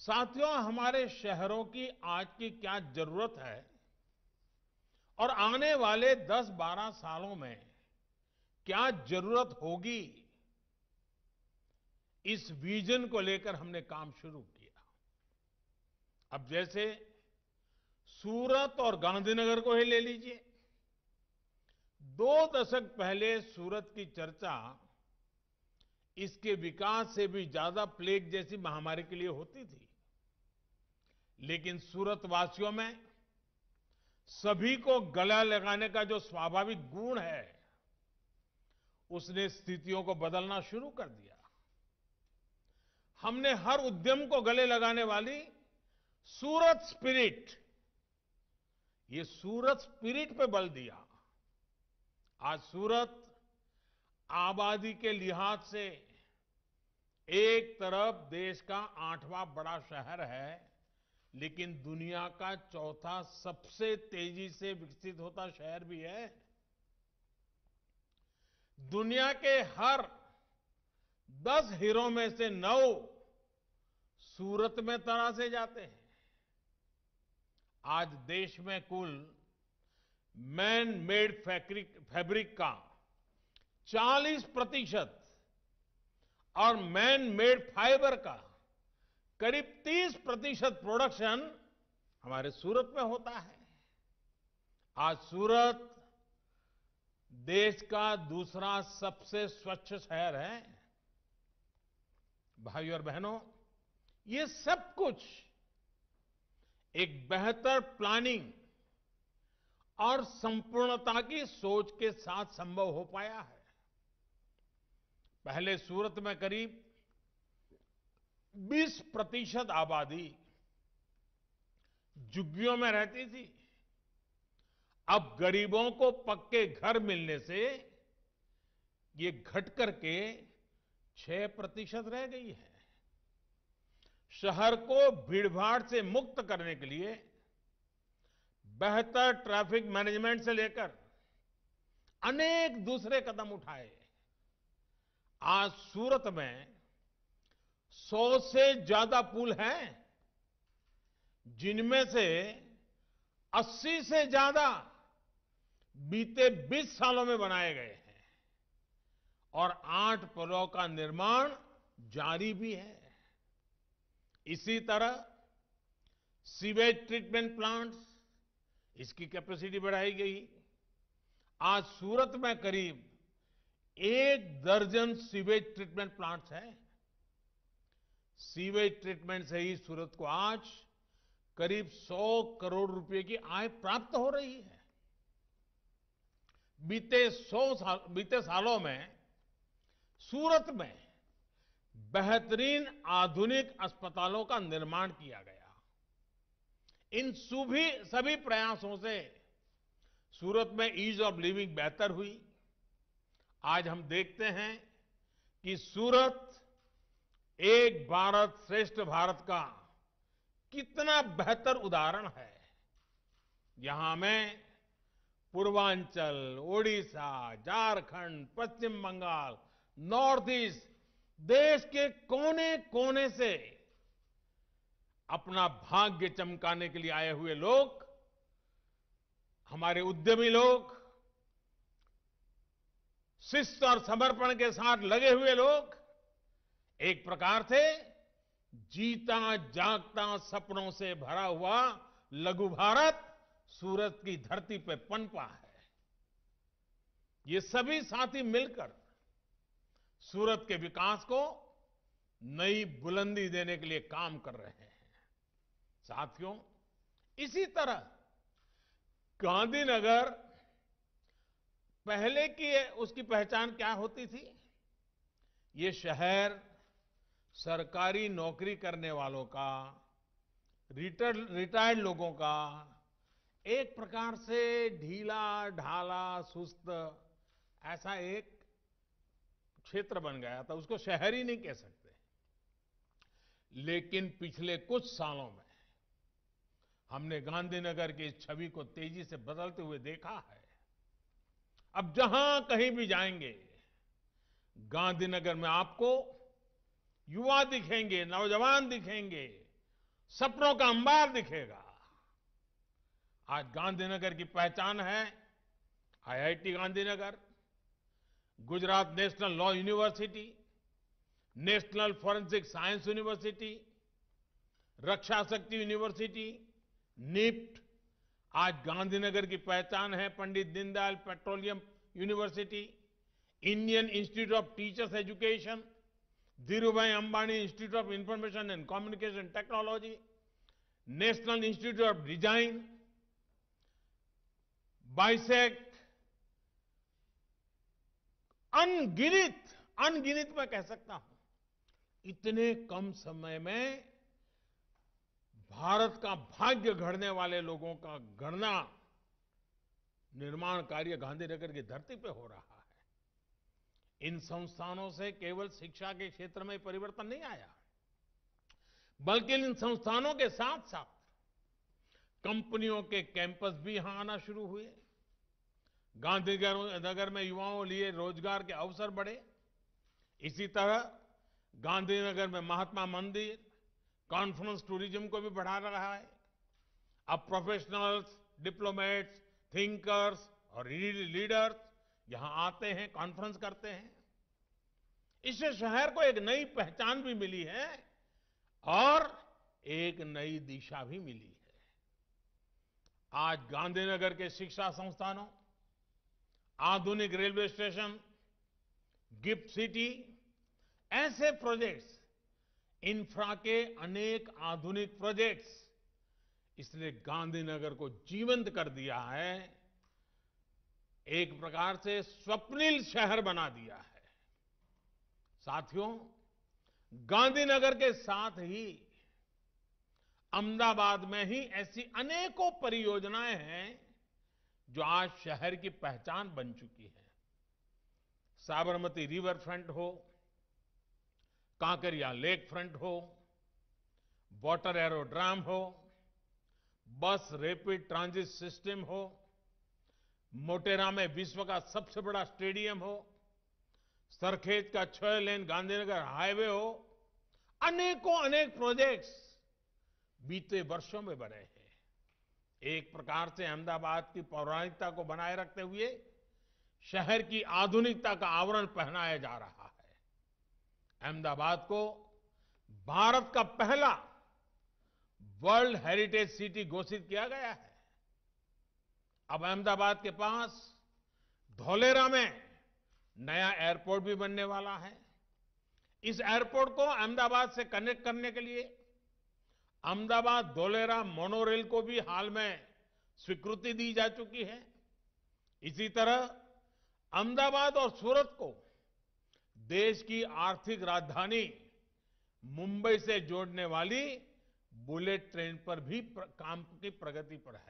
साथियों हमारे शहरों की आज की क्या जरूरत है और आने वाले 10-12 सालों में क्या जरूरत होगी इस विजन को लेकर हमने काम शुरू किया अब जैसे सूरत और गांधीनगर को ही ले लीजिए दो दशक पहले सूरत की चर्चा इसके विकास से भी ज्यादा प्लेग जैसी महामारी के लिए होती थी लेकिन सूरतवासियों में सभी को गला लगाने का जो स्वाभाविक गुण है उसने स्थितियों को बदलना शुरू कर दिया हमने हर उद्यम को गले लगाने वाली सूरत स्पिरिट ये सूरत स्पिरिट पे बल दिया आज सूरत आबादी के लिहाज से एक तरफ देश का आठवां बड़ा शहर है लेकिन दुनिया का चौथा सबसे तेजी से विकसित होता शहर भी है दुनिया के हर दस हीरो में से नौ सूरत में से जाते हैं आज देश में कुल मैन मेड फैब्रिक फैब्रिक का 40 प्रतिशत और मैन मेड फाइबर का करीब 30 प्रतिशत प्रोडक्शन हमारे सूरत में होता है आज सूरत देश का दूसरा सबसे स्वच्छ शहर है भाइयों और बहनों ये सब कुछ एक बेहतर प्लानिंग और संपूर्णता की सोच के साथ संभव हो पाया है पहले सूरत में करीब 20 प्रतिशत आबादी झुग्गियों में रहती थी अब गरीबों को पक्के घर मिलने से ये घट करके 6 प्रतिशत रह गई है शहर को भीड़भाड़ से मुक्त करने के लिए बेहतर ट्रैफिक मैनेजमेंट से लेकर अनेक दूसरे कदम उठाए आज सूरत में सौ से ज्यादा पुल हैं जिनमें से 80 से ज्यादा बीते 20 सालों में बनाए गए हैं और आठ पुलों का निर्माण जारी भी है इसी तरह सीवेज ट्रीटमेंट प्लांट्स इसकी कैपेसिटी बढ़ाई गई आज सूरत में करीब एक दर्जन सीवेज ट्रीटमेंट प्लांट्स हैं सीवेज ट्रीटमेंट से ही सूरत को आज करीब 100 करोड़ रुपए की आय प्राप्त हो रही है बीते 100 साल बीते सालों में सूरत में बेहतरीन आधुनिक अस्पतालों का निर्माण किया गया इन सभी सभी प्रयासों से सूरत में ईज ऑफ लिविंग बेहतर हुई आज हम देखते हैं कि सूरत एक भारत श्रेष्ठ भारत का कितना बेहतर उदाहरण है यहां में पूर्वांचल ओडिशा झारखंड पश्चिम बंगाल नॉर्थ ईस्ट देश के कोने कोने से अपना भाग्य चमकाने के लिए आए हुए लोग हमारे उद्यमी लोग शिस्त और समर्पण के साथ लगे हुए लोग एक प्रकार से जीता जागता सपनों से भरा हुआ लघु भारत सूरत की धरती पर पनपा है ये सभी साथी मिलकर सूरत के विकास को नई बुलंदी देने के लिए काम कर रहे हैं साथियों इसी तरह गांधीनगर पहले की उसकी पहचान क्या होती थी ये शहर सरकारी नौकरी करने वालों का रिटायर्ड रिटायर्ड लोगों का एक प्रकार से ढीला ढाला सुस्त ऐसा एक क्षेत्र बन गया था उसको शहर ही नहीं कह सकते लेकिन पिछले कुछ सालों में हमने गांधीनगर की इस छवि को तेजी से बदलते हुए देखा है अब जहां कहीं भी जाएंगे गांधीनगर में आपको युवा दिखेंगे नौजवान दिखेंगे सपनों का अंबार दिखेगा आज गांधीनगर की पहचान है IIT Gandhinagar Gujarat national law university national forensic science university Raksha Shakti university NIFT आज गांधीनगर की पहचान है Pandit Deendayal petroleum university Indian institute of teachers education Dhiru Bhai Ambani institute of information and communication technology national institute of design BISAG अनगिनित अनगिनित मैं कह सकता हूं इतने कम समय में भारत का भाग्य घड़ने वाले लोगों का गणना निर्माण कार्य गांधीनगर की धरती पे हो रहा है इन संस्थानों से केवल शिक्षा के क्षेत्र में परिवर्तन नहीं आया बल्कि इन संस्थानों के साथ साथ कंपनियों के कैंपस भी यहां आना शुरू हुए गांधीनगर में युवाओं लिए रोजगार के अवसर बढ़े इसी तरह गांधीनगर में महात्मा मंदिर कॉन्फ्रेंस टूरिज्म को भी बढ़ा रहा है अब प्रोफेशनल्स डिप्लोमेट्स थिंकर्स और लीडर्स यहां आते हैं कॉन्फ्रेंस करते हैं इससे शहर को एक नई पहचान भी मिली है और एक नई दिशा भी मिली है आज गांधीनगर के शिक्षा संस्थानों आधुनिक रेलवे स्टेशन गिफ्ट सिटी ऐसे प्रोजेक्ट्स इंफ्रा के अनेक आधुनिक प्रोजेक्ट्स इसने गांधीनगर को जीवंत कर दिया है एक प्रकार से स्वप्निल शहर बना दिया है साथियों गांधीनगर के साथ ही अहमदाबाद में ही ऐसी अनेकों परियोजनाएं हैं जो आज शहर की पहचान बन चुकी है साबरमती रिवर फ्रंट हो कांकरिया लेक फ्रंट हो वाटर एरोड्राम हो बस रैपिड ट्रांजिट सिस्टम हो मोटेरा में विश्व का सबसे बड़ा स्टेडियम हो सरखेज का छह लेन गांधीनगर हाईवे हो अनेकों अनेक प्रोजेक्ट्स बीते वर्षों में बने हैं एक प्रकार से अहमदाबाद की पौराणिकता को बनाए रखते हुए शहर की आधुनिकता का आवरण पहनाया जा रहा है अहमदाबाद को भारत का पहला वर्ल्ड हेरिटेज सिटी घोषित किया गया है अब अहमदाबाद के पास धोलेरा में नया एयरपोर्ट भी बनने वाला है इस एयरपोर्ट को अहमदाबाद से कनेक्ट करने के लिए अहमदाबाद धोलेरा मोनोरेल को भी हाल में स्वीकृति दी जा चुकी है इसी तरह अहमदाबाद और सूरत को देश की आर्थिक राजधानी मुंबई से जोड़ने वाली बुलेट ट्रेन पर भी काम की प्रगति पर है